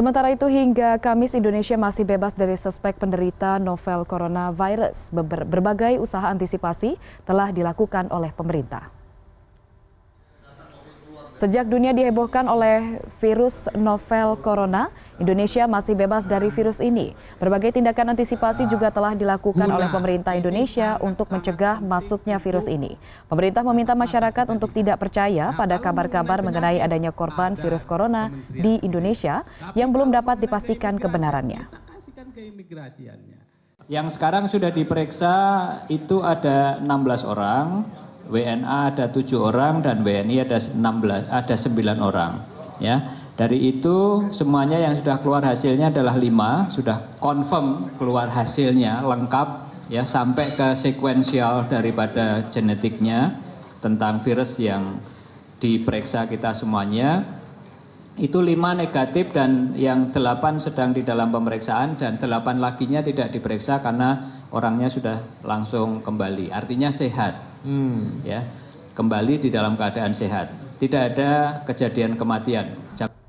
Sementara itu hingga Kamis Indonesia masih bebas dari suspek penderita novel coronavirus. Berbagai usaha antisipasi telah dilakukan oleh pemerintah. Sejak dunia dihebohkan oleh virus novel corona, Indonesia masih bebas dari virus ini. Berbagai tindakan antisipasi juga telah dilakukan oleh pemerintah Indonesia untuk mencegah masuknya virus ini. Pemerintah meminta masyarakat untuk tidak percaya pada kabar-kabar mengenai adanya korban virus corona di Indonesia yang belum dapat dipastikan kebenarannya. Yang sekarang sudah diperiksa itu ada 16 orang, WNA ada tujuh orang dan WNI ada 16 ada 9 orang ya. Dari itu semuanya yang sudah keluar hasilnya adalah lima sudah confirm keluar hasilnya lengkap ya sampai ke sekuensial daripada genetiknya tentang virus yang diperiksa kita semuanya itu lima negatif dan yang delapan sedang di dalam pemeriksaan dan delapan lakinya tidak diperiksa karena orangnya sudah langsung kembali artinya sehat hmm. ya kembali di dalam keadaan sehat tidak ada kejadian kematian